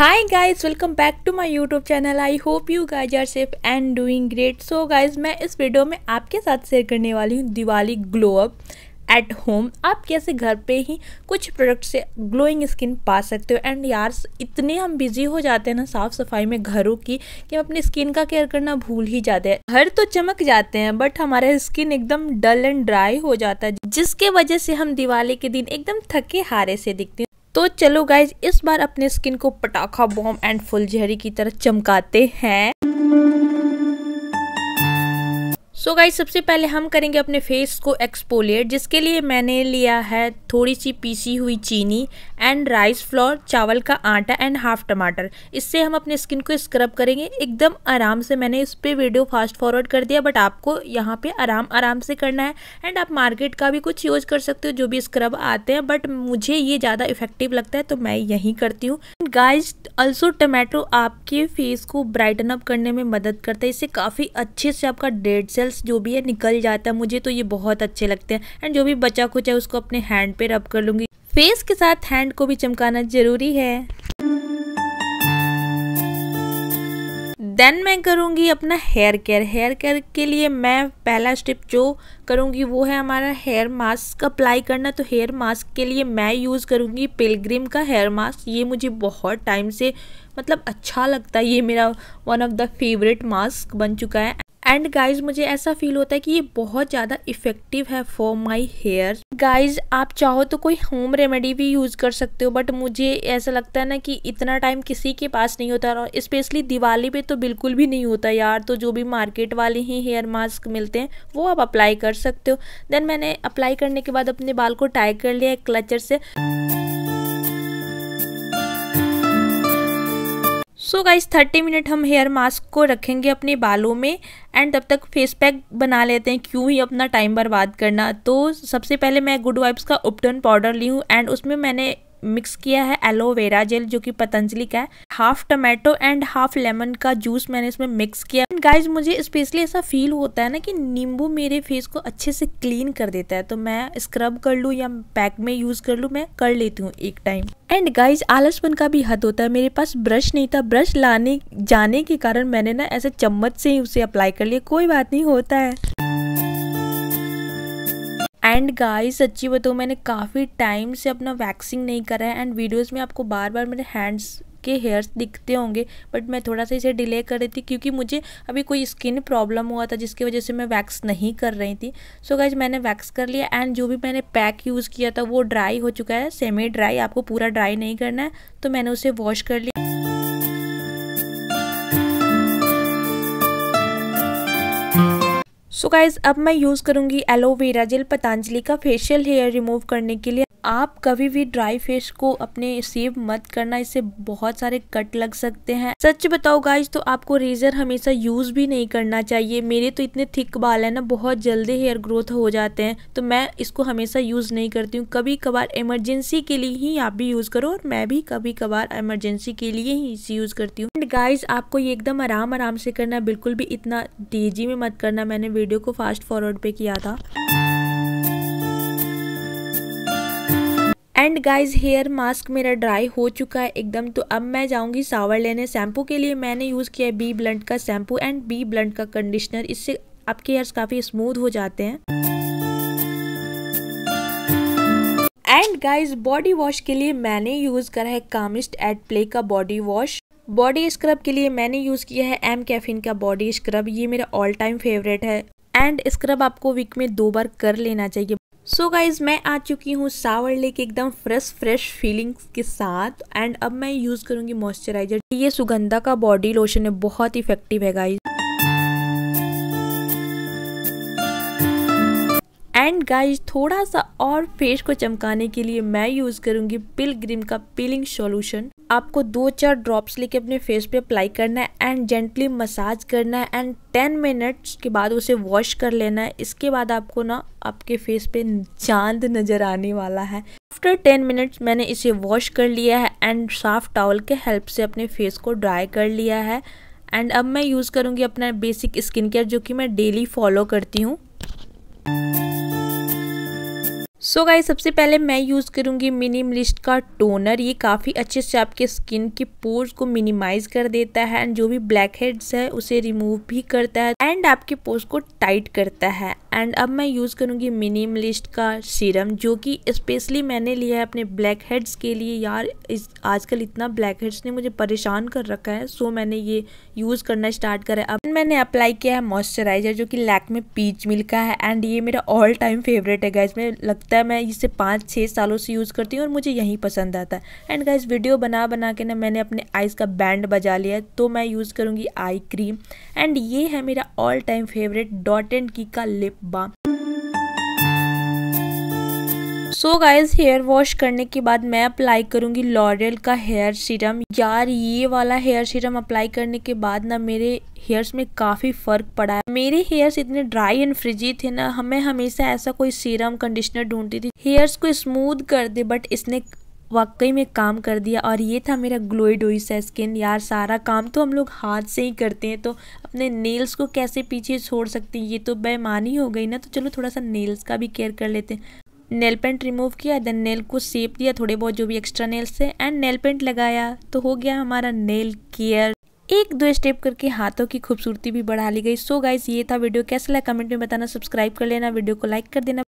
high guys welcome back to my YouTube channel I hope you guys are safe and doing great so guys मैं इस video में आपके साथ share करने वाली हूँ Diwali glow up at home आप कैसे घर पे ही कुछ प्रोडक्ट से ग्लोइंग स्किन पा सकते हो एंड यार इतने हम बिजी हो जाते हैं ना साफ सफाई में घरों की कि हम अपनी स्किन का केयर करना भूल ही जाते हैं घर तो चमक जाते हैं बट हमारा स्किन एकदम डल एंड ड्राई हो जाता है जिसके वजह से हम दिवाली के दिन एकदम थके हारे से दिखते हैं तो चलो गाइज इस बार अपने स्किन को पटाखा बॉम एंड फुल जहरी की तरह चमकाते हैं सो so गाइज सबसे पहले हम करेंगे अपने फेस को एक्सपोलिएट जिसके लिए मैंने लिया है थोड़ी सी पीसी हुई चीनी एंड राइस फ्लोर चावल का आटा एंड हाफ टमाटर इससे हम अपने स्किन को स्क्रब करेंगे एकदम आराम से मैंने इस पर वीडियो फास्ट फॉरवर्ड कर दिया बट आपको यहाँ पे आराम आराम से करना है एंड आप मार्केट का भी कुछ यूज कर सकते हो जो भी स्क्रब आते हैं बट मुझे ये ज़्यादा इफेक्टिव लगता है तो मैं यही करती हूँ गाइज अल्सो टमाटो आपके फेस को ब्राइटन अप करने में मदद करता है इससे काफ़ी अच्छे से आपका डेड सेल्स जो भी है निकल जाता है मुझे तो ये बहुत अच्छे लगते हैं एंड जो भी बचा कुछ है उसको अपने हैंड पे रब कर लूँगी फेस के साथ हैंड को भी चमकाना ज़रूरी है देन मैं करूंगी अपना हेयर केयर हेयर केयर के लिए मैं पहला स्टेप जो करूंगी वो है हमारा हेयर मास्क अप्लाई करना तो हेयर मास्क के लिए मैं यूज़ करूंगी पिलग्रिम का हेयर मास्क ये मुझे बहुत टाइम से मतलब अच्छा लगता है ये मेरा one of the favourite mask बन चुका है एंड गाइज मुझे ऐसा फील होता है कि ये बहुत ज़्यादा इफेक्टिव है फॉर माई हेयर गाइज आप चाहो तो कोई होम रेमेडी भी यूज़ कर सकते हो बट मुझे ऐसा लगता है ना कि इतना टाइम किसी के पास नहीं होता और स्पेशली दिवाली पे तो बिल्कुल भी नहीं होता यार तो जो भी मार्केट वाले ही हेयर मास्क मिलते हैं वो आप अप्लाई कर सकते हो देन मैंने अप्लाई करने के बाद अपने बाल को टाई कर लिया एक क्लचर से सो गाइज थर्टी मिनट हम हेयर मास्क को रखेंगे अपने बालों में एंड तब तक फेस पैक बना लेते हैं क्यों ही अपना टाइम बर्बाद करना तो सबसे पहले मैं गुड वाइब्स का उपटन पाउडर ली हूँ एंड उसमें मैंने मिक्स किया है एलोवेरा जेल जो कि पतंजलि का है half tomato and half lemon का जूस मैंने इसमें मिक्स किया गाइज मुझे स्पेशली ऐसा फील होता है ना कि नींबू मेरे फेस को अच्छे से क्लीन कर देता है तो मैं स्क्रब कर लूँ या पैक में यूज कर लूँ मैं कर लेती हूँ एक टाइम एंड गाइज आलसपन का भी हद होता है मेरे पास ब्रश नहीं था ब्रश लाने जाने के कारण मैंने ना ऐसे चम्मच से ही उसे अप्लाई कर लिया कोई बात नहीं होता है एंड गाइस सच्ची बताऊँ मैंने काफ़ी टाइम से अपना वैक्सिंग नहीं करा है एंड वीडियोस में आपको बार बार मेरे हैंड्स के हेयर्स दिखते होंगे बट मैं थोड़ा सा इसे डिले कर रही थी क्योंकि मुझे अभी कोई स्किन प्रॉब्लम हुआ था जिसकी वजह से मैं वैक्स नहीं कर रही थी सो so गाइज मैंने वैक्स कर लिया एंड जो भी मैंने पैक यूज़ किया था वो ड्राई हो चुका है सेमी ड्राई आपको पूरा ड्राई नहीं करना है तो मैंने उसे वॉश कर लिया सो so गाइज अब मैं यूज़ करूँगी एलोवेरा जेल पतंजलि का फेशियल हेयर रिमूव करने के लिए आप कभी भी ड्राई फेस को अपने सेव मत करना इससे बहुत सारे कट लग सकते हैं सच बताओ गाइज तो आपको रेजर हमेशा यूज भी नहीं करना चाहिए मेरे तो इतने थिक बाल है ना बहुत जल्दी हेयर ग्रोथ हो जाते हैं तो मैं इसको हमेशा यूज नहीं करती हूँ कभी कभार इमरजेंसी के लिए ही आप भी यूज करो और मैं भी कभी कभार इमरजेंसी के लिए ही इसे यूज करती हूँ एंड गाइज आपको ये एकदम आराम आराम से करना बिल्कुल भी इतना तेजी में मत करना मैंने वीडियो को फास्ट फॉरवर्ड पे किया था एंड गाइज हेयर मास्क मेरा ड्राई हो चुका है एकदम तो अब मैं जाऊंगी सावर लेने शैम्पू के लिए मैंने यूज़ किया है बी ब्लंट का शैम्पू एंड बी ब्लंट का कंडीशनर इससे आपके हेयर्स काफ़ी स्मूथ हो जाते हैं एंड गाइस बॉडी वॉश के लिए मैंने यूज़ करा है कामिस्ट एट प्ले का बॉडी वॉश बॉडी स्क्रब के लिए मैंने यूज़ किया है एम कैफिन का बॉडी स्क्रब ये मेरा ऑल टाइम फेवरेट है एंड स्क्रब आपको वीक में दो बार कर लेना चाहिए सो so गाइज मैं आ चुकी हूँ सावर लेके एकदम फ्रेश फ्रेश फीलिंग्स के साथ एंड अब मैं यूज़ करूँगी मॉइस्चराइजर ये सुगंधा का बॉडी लोशन है बहुत इफेक्टिव है गाइज एंड गाइज थोड़ा सा और फेस को चमकाने के लिए मैं यूज़ करूँगी पिलग्रिम का पीलिंग सॉल्यूशन आपको दो चार ड्रॉप्स लेके अपने फेस पे अप्लाई करना है एंड जेंटली मसाज करना है एंड टेन मिनट्स के बाद उसे वॉश कर लेना है इसके बाद आपको ना आपके फेस पे चांद नज़र आने वाला है आफ्टर टेन मिनट्स मैंने इसे वॉश कर लिया है एंड साफ टॉवल के हेल्प से अपने फेस को ड्राई कर लिया है एंड अब मैं यूज़ करूँगी अपना बेसिक स्किन केयर जो कि मैं डेली फॉलो करती हूँ सो so गाइस सबसे पहले मैं यूज़ करूँगी मिनिमलिस्ट का टोनर ये काफ़ी अच्छे से आपके स्किन की पोर्स को मिनिमाइज कर देता है एंड जो भी ब्लैक हेड्स है उसे रिमूव भी करता है एंड आपके पोर्स को टाइट करता है एंड अब मैं यूज़ करूँगी मिनिमलिस्ट का सीरम जो कि स्पेशली मैंने लिया है अपने ब्लैक हेड्स के लिए यार इस आजकल इतना ब्लैक हेड्स ने मुझे परेशान कर रखा है सो मैंने ये यूज़ करना स्टार्ट करा है अब मैंने अप्लाई किया है मॉइस्चराइजर जो कि लैक में पीच मिल का है एंड ये मेरा ऑल टाइम फेवरेट है गाइज में लगता है मैं इसे पाँच छः सालों से यूज़ करती हूँ और मुझे यहीं पसंद आता है एंड गैस वीडियो बना बना के ना मैंने अपने आइज़ का बैंड बजा लिया है तो मैं यूज़ करूँगी आई क्रीम एंड ये है मेरा all time favourite dot and key का lip balm so guys hair wash करने के बाद मैं अप्लाई करूंगी लॉरियल का हेयर सीरम यार ये वाला हेयर सीरम अप्लाई करने के बाद ना मेरे हेयर्स में काफ़ी फ़र्क पड़ा है मेरे हेयर्स इतने ड्राई एंड फ्रिजी थे ना हमें हमेशा ऐसा कोई सीरम कंडीशनर ढूंढती थी हेयर्स को स्मूथ कर दे बट इसने वाकई में काम कर दिया और ये था मेरा ग्लोइड ओइसा स्किन यार सारा काम तो हम लोग हाथ से ही करते हैं तो अपने नेल्स को कैसे पीछे छोड़ सकते हैं ये तो बेमानी हो गई ना तो चलो थोड़ा सा नेल्स का भी केयर कर लेते हैं नेल पेंट रिमूव किया देन नेल को सेप दिया थोड़े बहुत जो भी एक्स्ट्रा नेल्स थे एंड नेल पेंट लगाया तो हो गया हमारा नेल केयर एक दो स्टेप करके हाथों की खूबसूरती भी बढ़ा ली गई सो so गाइज ये था वीडियो कैसा लगा कमेंट में बताना सब्सक्राइब कर लेना वीडियो को लाइक कर देना